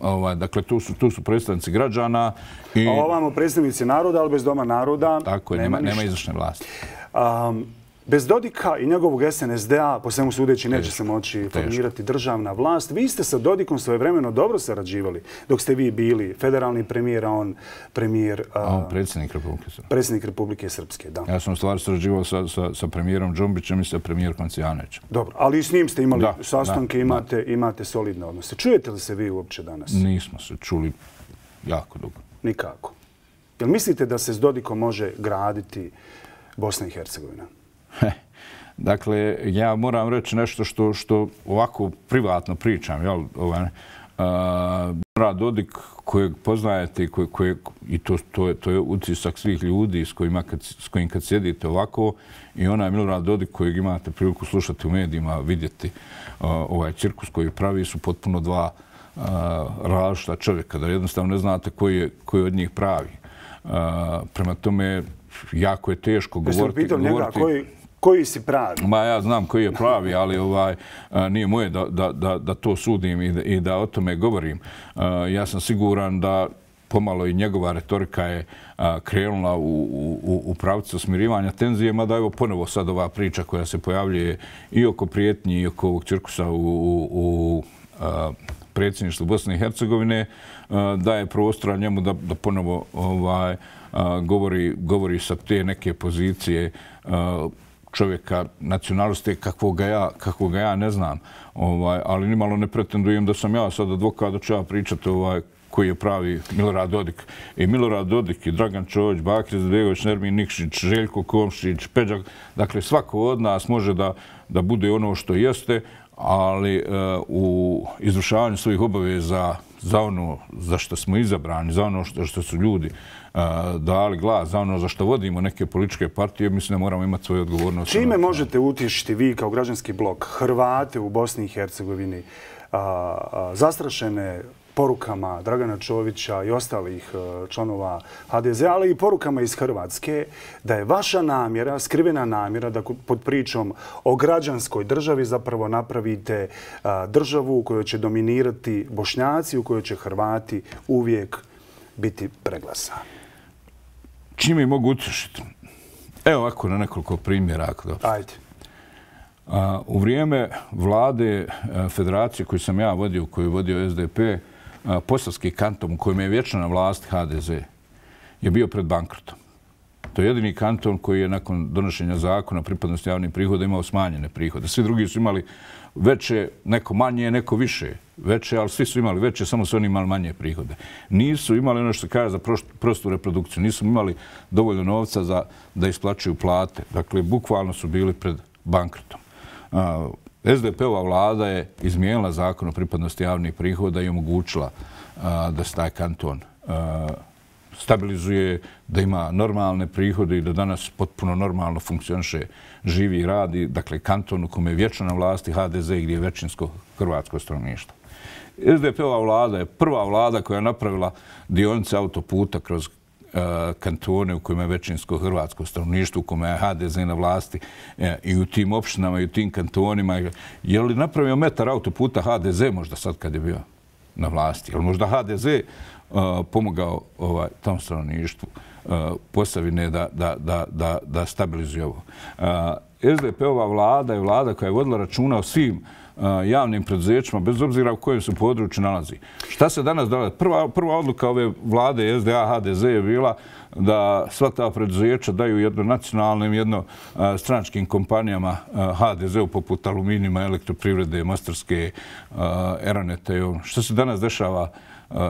Ovaj, dakle, tu su, tu su predstavnici građana. I... A ovamo predstavnici naroda, ali bez doma naroda. Tako je, nema, nema, nema izvršne vlasti. Um, Bez Dodika i njegovog SNSD-a, po svemu sudeći, neće se moći formirati državna vlast. Vi ste sa Dodikom svoje vremeno dobro sarađivali dok ste vi bili federalni premijer, a on premijer... A on predsjednik Republike Srpske. Predsjednik Republike Srpske, da. Ja sam stvar sarađivao sa premijerom Džumbićem i sa premijerkom Cijanećem. Dobro, ali i s njim ste imali sastanke, imate solidne odnose. Čujete li se vi uopće danas? Nismo se čuli jako dugo. Nikako. Jel mislite da se s Dodikom može graditi Bosna i Hercegovina? dakle, ja moram reći nešto što, što ovako privatno pričam. Jel, ovaj, e, uh, Brad Dodik kojeg poznajete i, kojeg, i to, to, je, to je utisak svih ljudi s, kojima kad, s kojim kad sjedite ovako i ona je Milorad Dodik kojeg imate priliku slušati u medijima, vidjeti e, ovaj cirkus koji pravi su potpuno dva uh, različita čovjeka, da jednostavno ne znate koji, koji od njih pravi. Uh, prema tome, jako je teško govoriti... Jeste li pitao njega koji si pravi. Ma ja znam koji je pravi, ali ovaj nije moje da, da, da, da to sudim i da, i da o tome govorim. Ja sam siguran da pomalo i njegova retorika je krenula u, u, u pravcu smirivanja tenzije, mada evo ponovo sad ova priča koja se pojavljuje i oko prijetnji i oko ovog cirkusa u, u, u predsjedništvu Bosne i Hercegovine daje prostora njemu da, da ponovo ovaj, govori, govori sa te neke pozicije čovjeka nacionalnosti kakvog ga ja, kakvog ja ne znam. Ovaj, ali nimalo ne pretendujem da sam ja sad advokat da ću ja pričati ovaj, koji je pravi Milorad Dodik. I Milorad Dodik, i Dragan Čović, Bakir Zadegović, Nermin Nikšić, Željko Komšić, Peđak. Dakle, svako od nas može da, da bude ono što jeste, ali e, u izvršavanju svojih obaveza za ono za što smo izabrani, za ono što su ljudi dali glas za ono za što vodimo neke političke partije, mislim da moramo imati svoju odgovornost. Čime možete utješiti vi kao građanski blok Hrvate u Bosni i Hercegovini zastrašene porukama Dragana Čovića i ostalih e, članova HDZ, ali i porukama iz Hrvatske, da je vaša namjera, skrivena namjera, da pod pričom o građanskoj državi zapravo napravite e, državu u kojoj će dominirati bošnjaci, u kojoj će Hrvati uvijek biti preglasani čime mogu utješiti? Evo ovako na nekoliko primjera. Ako Ajde. A, u vrijeme vlade e, federacije koju sam ja vodio, koju je vodio SDP, a, e, poslavski kantom u kojem je vječna vlast HDZ, je bio pred bankrotom. To je jedini kanton koji je nakon donošenja zakona pripadnosti javnih prihoda imao smanjene prihode. Svi drugi su imali veće, neko manje, neko više veće, ali svi su imali veće, samo su oni imali manje prihode. Nisu imali ono što kaže za prostu reprodukciju, nisu imali dovoljno novca da isplaćaju plate. Dakle, bukvalno su bili pred bankrotom. SDP-ova vlada je izmijenila zakon o pripadnosti javnih prihoda i omogućila da se taj kanton stabilizuje, da ima normalne prihode i da danas potpuno normalno funkcionše živi i radi, dakle, kanton u kome je vječna vlasti HDZ gdje je većinsko hrvatsko stranoništvo. SDP-ova vlada je prva vlada koja je napravila dionice autoputa kroz e, kantone u kojima je većinsko hrvatsko stanovništvo, u kome je HDZ na vlasti e, i u tim opštinama i u tim kantonima. Je li napravio metar autoputa HDZ možda sad kad je bio? na vlasti. Ali možda HDZ eh, pomogao ovaj, tom stranoništvu eh, postavine da stabilizuje ovo. Eh, SDP ova vlada je vlada koja je vodila računa o svim javnim preduzećima, bez obzira u kojem se području nalazi. Šta se danas dala? Prva odluka ove vlade SDA, HDZ je bila da sva ta preduzeća daju jedno nacionalnim, jedno stranačkim kompanijama HDZ-u poput aluminijima, elektroprivrede, masterske, eranete. Šta se danas dešava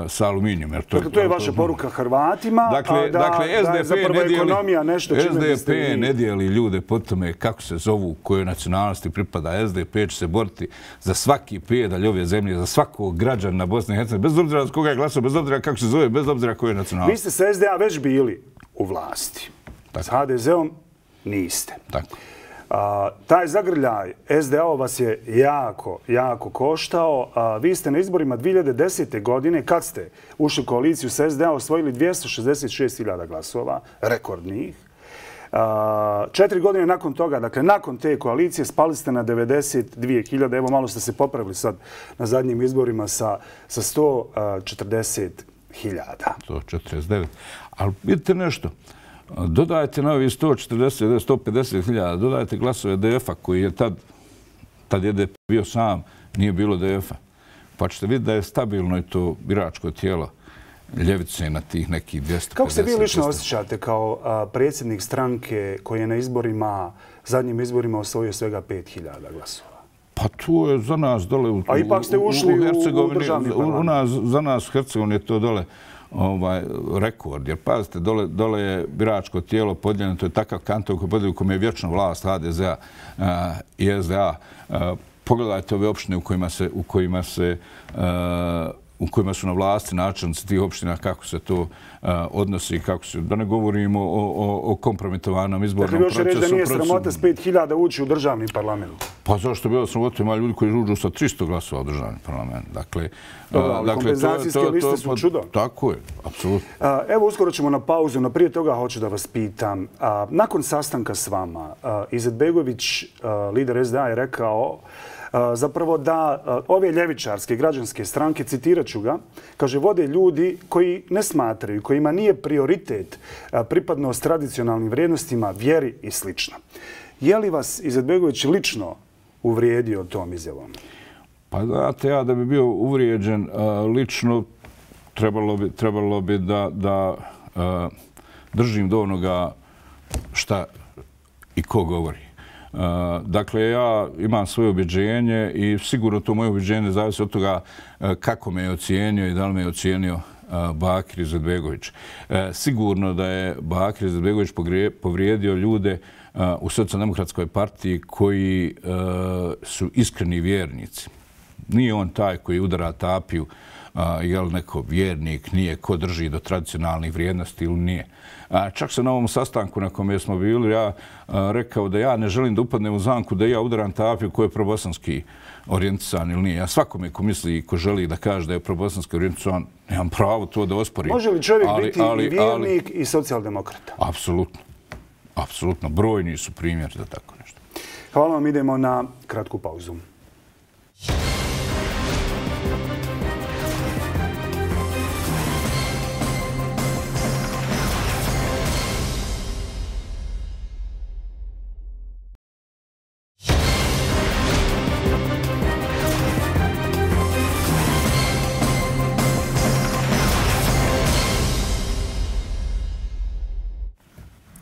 sa aluminijom. Dakle, to je vaša poruka Hrvatima, Dakle, da je dakle, zapravo ekonomija nešto čime SDP ne dijeli ljude po tome kako se zovu, kojoj nacionalnosti pripada SDP, će se boriti za svaki pedalj ove zemlje, za svakog građan na Bosni i Hercegovini, bez obzira od koga je glasao, bez obzira kako se zove, bez obzira kojoj nacionalnosti. Vi ste sa SDA već bili u vlasti. S HDZ-om niste. Tako. Taj zagrljaj SDA-o vas je jako, jako koštao. Vi ste na izborima 2010. godine, kad ste ušli koaliciju sa SDA, osvojili 266.000 glasova, rekordnih. Četiri godine nakon toga, dakle, nakon te koalicije, spali ste na 92.000. Evo, malo ste se popravili sad na zadnjim izborima sa 140.000. 149.000. Ali vidite nešto dodajte na ovi 140-150 hiljada, dodajte glasove DF-a koji je tad, tad je DP bio sam, nije bilo DF-a. Pa ćete vidjeti da je stabilno i to biračko tijelo ljevice na tih nekih 250. Kako se vi lično osjećate kao predsjednik stranke koji je na izborima, zadnjim izborima osvojio svega 5000 glasova? Pa to je za nas dole u Hercegovini. A ipak ste ušli u državni parlament. Za nas u Hercegovini je to dole ovaj, rekord. Jer pazite, dole, dole je biračko tijelo podijeljeno, to je takav kantor koji podijeljeno u kojem je vječno vlast HDZ-a eh, i SDA. Eh, pogledajte ove opštine u kojima se, u kojima se eh, u kojima su na vlasti načelnici tih opština, kako se to odnosi, kako se, da ne govorimo o, o, o kompromitovanom izbornom procesu. Dakle, još reći da nije sramota s 5000 ući u državni parlament. Pa zašto što bilo sam gotovo ljudi koji uđu sa 300 glasova u državni parlament. Dakle, dakle, kompenzacijske liste to, to, su čudo. Tako je, apsolutno. Evo, uskoro ćemo na pauzu, no prije toga hoću da vas pitam. A, nakon sastanka s vama, Izet Begović, lider SDA, je rekao zapravo da ove ljevičarske građanske stranke, citirat ću ga, kaže, vode ljudi koji ne smatraju, kojima nije prioritet pripadnost tradicionalnim vrijednostima, vjeri i sl. Je li vas Izetbegović lično uvrijedio tom izjavom? Pa znate, ja da bi bio uvrijeđen lično, trebalo bi da držim do onoga šta i ko govori. Dakle, ja imam svoje objeđenje i sigurno to moje objeđenje zavisi od toga kako me je ocijenio i da li me je ocijenio Bakir Izetbegović. E, sigurno da je Bakir Izetbegović povrijedio ljude u Socialdemokratskoj partiji koji su iskreni vjernici. Nije on taj koji udara tapiju je li neko vjernik, nije, ko drži do tradicionalnih vrijednosti ili nije. Čak se na ovom sastanku na kojem smo bili, ja rekao da ja ne želim da upadnem u zanku, da ja udaram tapiju koji je probosanski orijentisan ili nije. Ja svakome ko misli i ko želi da kaže da je probosanski orijentisan, nemam pravo to da osporim. Može li čovjek biti i vjernik i socijaldemokrata? Apsolutno. Apsolutno. Brojni su primjer za tako nešto. Hvala vam, idemo na kratku pauzu.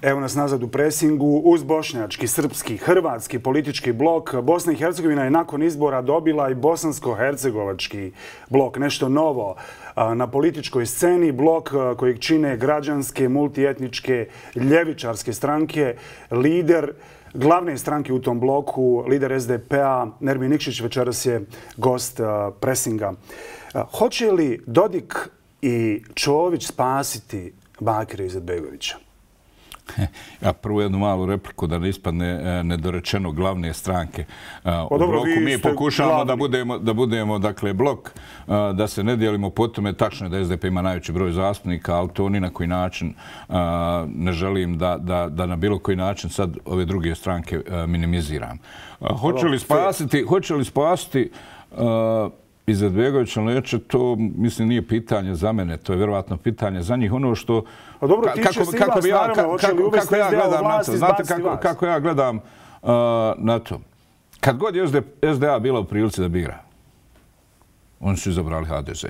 Evo nas nazad u presingu uz bošnjački, srpski, hrvatski politički blok. Bosna i Hercegovina je nakon izbora dobila i bosansko-hercegovački blok. Nešto novo na političkoj sceni, blok kojeg čine građanske, multijetničke, ljevičarske stranke, lider glavne stranke u tom bloku, lider SDP-a, Nermin Nikšić, večeras je gost presinga. Hoće li Dodik i Čović spasiti Bakira Izetbegovića? Ja prvo jednu malu repliku da ne ispadne e, nedorečeno glavne stranke. E, pa u pa bloku mi pokušavamo da budemo, da budemo dakle, blok, e, da se ne dijelimo po tome. Tačno je da SDP ima najveći broj zastupnika, ali to ni na koji način ne želim da, da, da na bilo koji način sad ove druge stranke minimiziram. Hoće li spasiti, hoće li spasiti Izetbegović, ali neće to, mislim, nije pitanje za mene, to je vjerovatno pitanje za njih. Ono što... A dobro, ti kako, će kako, snimati, kako, ja, kako, kako, kako ja gledam na to? Znate kako, kako ja gledam uh, na to? Kad god je SDA bila u prilici da bira, oni su izabrali HDZ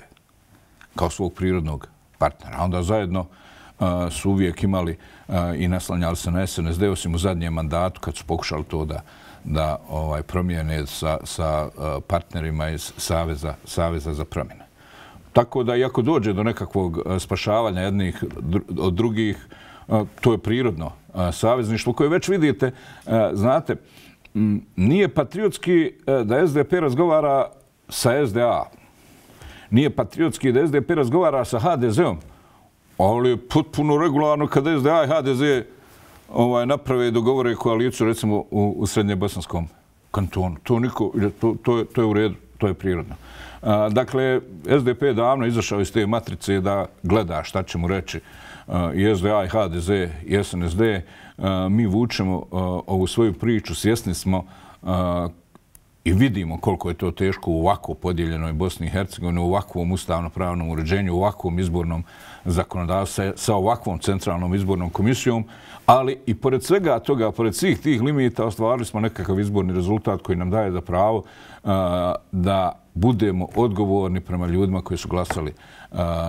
kao svog prirodnog partnera. Onda zajedno uh, su uvijek imali uh, i naslanjali se na SNSD, osim u zadnjem mandatu kad su pokušali to da da ovaj promijene sa, sa eh, partnerima iz Saveza, Saveza za promjene. Tako da, iako dođe do nekakvog eh, spašavanja jednih od drugih, eh, to je prirodno savezništvo koje već vidite. Znate, nije patriotski da SDP razgovara sa SDA. Nije patriotski da SDP razgovara sa HDZ-om, ali je potpuno regularno kada SDA i HDZ ovaj, naprave i dogovore koaliciju, recimo, u, Srednje Bosanskom kantonu. To, niko, to, to, je, to je u redu, to je prirodno. dakle, SDP je davno izašao iz te matrice da gleda šta će mu reći i SDA, i HDZ, i SNSD. mi vučemo ovu svoju priču, svjesni smo i vidimo koliko je to teško u ovako podijeljenoj Bosni i Hercegovini, u ovakvom ustavno-pravnom uređenju, u ovakvom izbornom zakonodavstvu sa ovakvom centralnom izbornom komisijom, ali i pored svega toga, pored svih tih limita, ostvarili smo nekakav izborni rezultat koji nam daje za pravo da budemo odgovorni prema ljudima koji su glasali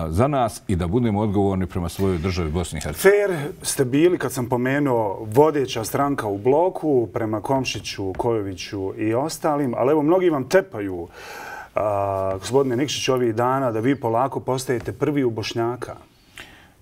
za nas i da budemo odgovorni prema svojoj državi Bosni i Hercegovini. Fer ste bili, kad sam pomenuo, vodeća stranka u bloku prema Komšiću, Kojoviću i ostalim, ali evo, mnogi vam tepaju, gospodine Nikšić, ovih dana da vi polako postajete prvi u Bošnjaka.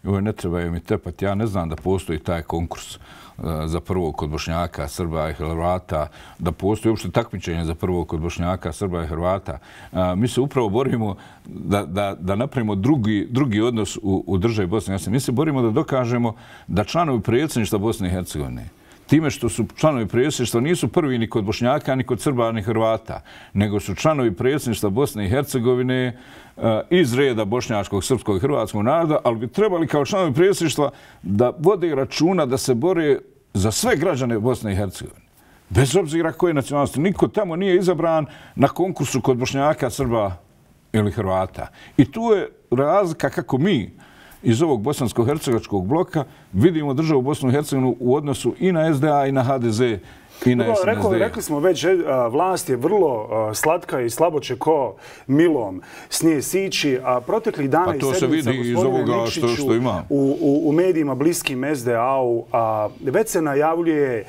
Ne trebaju mi tepati, ja ne znam da postoji taj konkurs. E, za prvog kod Bošnjaka, Srba i Hrvata, da postoji uopšte takmičenje za prvog kod Bošnjaka, Srba i Hrvata. E, mi se upravo borimo da, da, da napravimo drugi, drugi odnos u, u državi Bosne i Hercegovine. Mi se borimo da dokažemo da članovi predsjedništva Bosne i Hercegovine, time što su članovi predsjedništva nisu prvi ni kod Bošnjaka, ni kod Srba, ni Hrvata, nego su članovi predsjedništva Bosne i Hercegovine eh, iz reda Bošnjačkog, Srpskog i Hrvatskog naroda, ali bi trebali kao članovi predsjedništva da vode računa da se bore za sve građane Bosne i Hercegovine. Bez obzira koje nacionalnosti, niko tamo nije izabran na konkursu kod Bošnjaka, Srba ili Hrvata. I tu je razlika kako mi, iz ovog bosansko-hercegačkog bloka vidimo državu Bosnu i Hercegovinu u odnosu i na SDA i na HDZ i na SNSD. Rekli smo već, e, vlast je vrlo slatka i slabo će ko milom s nje sići, a protekli dana i sedmica gospodine Nikšiću u medijima bliskim SDA-u već se najavljuje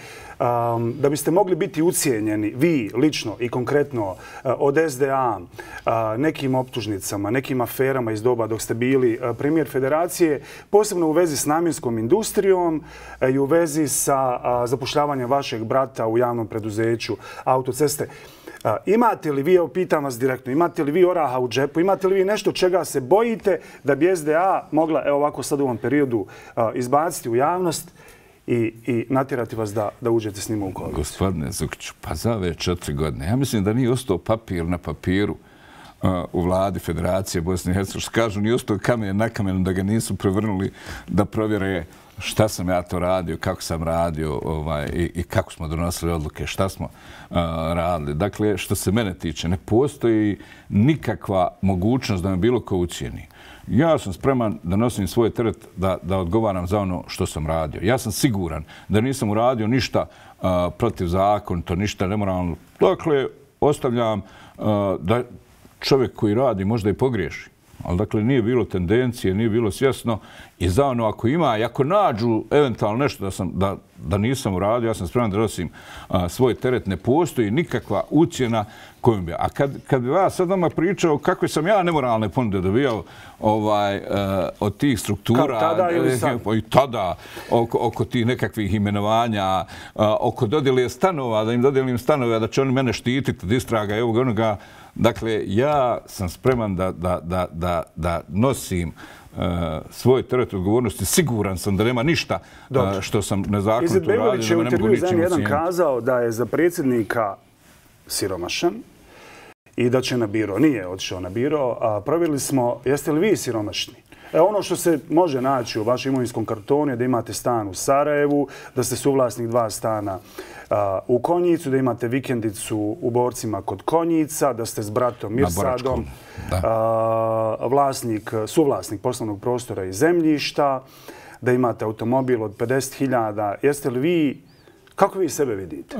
da biste mogli biti ucijenjeni, vi lično i konkretno e, od SDA e, nekim optužnicama, nekim aferama iz doba dok ste bili e, premijer federacije, posebno u vezi s namjenskom industrijom i u vezi sa zapošljavanjem vašeg brata u javnom preduzeću autoceste. Imate li vi, evo pitam vas direktno, imate li vi oraha u džepu, imate li vi nešto čega se bojite da bi SDA mogla, evo ovako sad u ovom periodu, izbaciti u javnost? i natjerati vas da uđete s njima u koaliciju. Gospodine Zukiću, pa za ove četiri godine, ja mislim da nije ostao papir na papiru u vladi Federacije Bosne i Hercegovine. Kažu, nije ostao kamen na kamenu da ga nisu prevrnuli da provjere šta sam ja to radio, kako sam radio ovaj, i kako smo donosili odluke, šta smo radili. Dakle, što se mene tiče, ne postoji nikakva mogućnost da me bilo ko ucijenio. Ja sam spreman da nosim svoj teret da odgovaram za ono što sam radio. Ja sam siguran da nisam uradio ništa protiv zakon, to ništa nemoralno. Dakle, ostavljam da čovjek koji radi možda i pogriješi. Ali dakle, nije bilo tendencije, nije bilo svjesno. I za ono, ako ima, ako nađu eventualno nešto da, sam, da, da nisam uradio, ja sam spreman da rosim svoj teret, ne postoji nikakva ucijena kojom bi... A kad, kad bi vas sad nama pričao kakve sam ja nemoralne ponude dobijao ovaj, e, od tih struktura... Kao tada ili sad? Pa I tada, oko, oko tih nekakvih imenovanja, oko dodjelije stanova, da im dodjelim stanove, da će oni mene štititi, distraga i ovoga onoga Dakle, ja sam spreman da nosim e, svoj teret odgovornosti. Siguran sam da nema ništa e, što sam nezakonito radio. Izetbegović je u intervju za jedan kazao da je za predsjednika siromašan i da će na biro. Nije odšao na biro. Provjeli smo, jeste li vi siromašni? E, ono što se može naći u vašem imovinskom kartonu je da imate stan u Sarajevu, da ste suvlasnik dva stana u Konjicu, da imate vikendicu u Borcima kod Konjica, da ste s bratom Mirsadom suvlasnik poslovnog prostora i zemljišta, da imate automobil od 50.000. Jeste li vi, kako vi sebe vidite?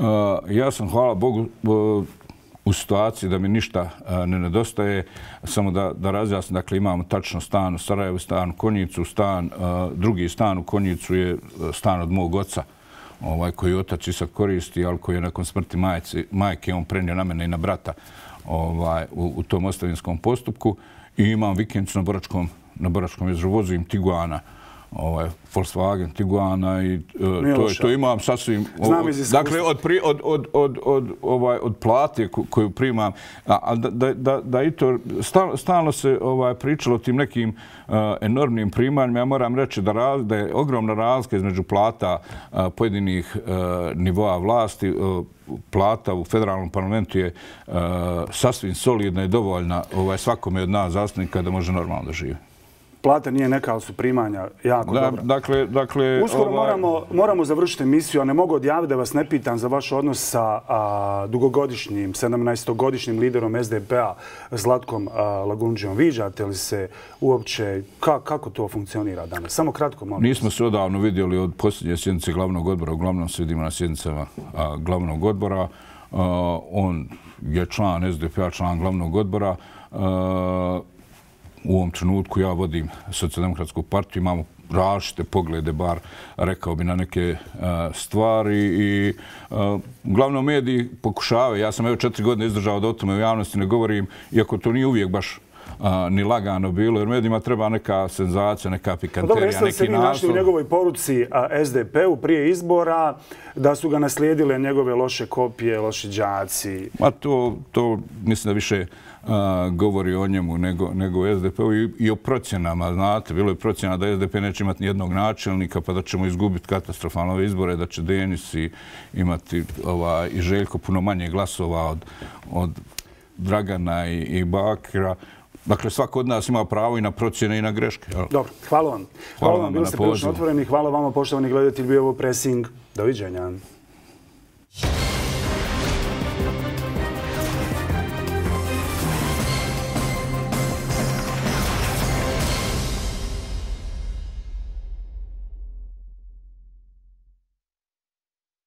Ja sam, hvala Bogu, u situaciji da mi ništa e, ne nedostaje. Samo da razjasnim, dakle, imamo tačno stan u Sarajevu, stan u Konjicu, stan, e, drugi stan u Konjicu je e, stan od mog oca, ovaj, koji otac i sad koristi, ali koji je nakon smrti majke, on prenio na mene i na brata ovaj, u tom ostavinskom postupku. I imam vikendicu na Boračkom jezru, vozim Tiguana, ovaj Volkswagen Tiguan i e, to je to imam sasvim ovo, dakle od, od, od, od, od ovaj od plate koju primam a, a da, da, da i to stalno se ovaj pričalo tim nekim e, enormnim primanjima ja moram reći da raz, da je ogromna razlika između plata e, pojedinih nivoa vlasti plata u federalnom parlamentu je sasvim solidna i dovoljna ovaj, svakome od nas zastupnika da može normalno da živi plata nije neka, ali su primanja jako dobro. Dakle, dakle, Uskoro ovaj- moramo završiti emisiju, a ne mogu odjaviti da vas ne pitan za vaš odnos sa dugogodišnjim, 17-godišnjim liderom SDP-a, Zlatkom Lagunđijom. Viđate li se uopće, kako to funkcionira danas? Samo kratko moram. Nismo se odavno vidjeli od posljednje sjednice glavnog odbora. Uglavnom se vidimo na sjednicama glavnog odbora. On je član SDP-a, član glavnog odbora u ovom trenutku ja vodim socijaldemokratsku partiju, imamo različite poglede, bar rekao bi na neke e, stvari. I, e, uglavnom, mediji pokušavaju, ja sam evo četiri godine izdržao da o tome u javnosti ne govorim, iako to nije uvijek baš e, ni lagano bilo, jer medijima treba neka senzacija, neka pa pikanterija, neki naslov. Dobro, jeste li se vi našli u njegovoj poruci SDP-u prije izbora da su ga naslijedile njegove loše kopije, loši džaci? Ma to, to mislim da više govori o njemu nego, nego o SDP-u i, o procjenama. Znate, bilo je procjena da SDP neće imati jednog načelnika pa da ćemo izgubiti katastrofalne izbore, da će Denis imati ova, i Željko puno manje glasova od, od Dragana i, i Bakira. Dakle, svako od nas ima pravo i na procjene i na greške. Jel? Dobro, hvala vam. Hvala, hvala vam, bili ste prilično otvoreni. Hvala vama, poštovani gledatelj, bio ovo pressing. Doviđenja. Doviđenja.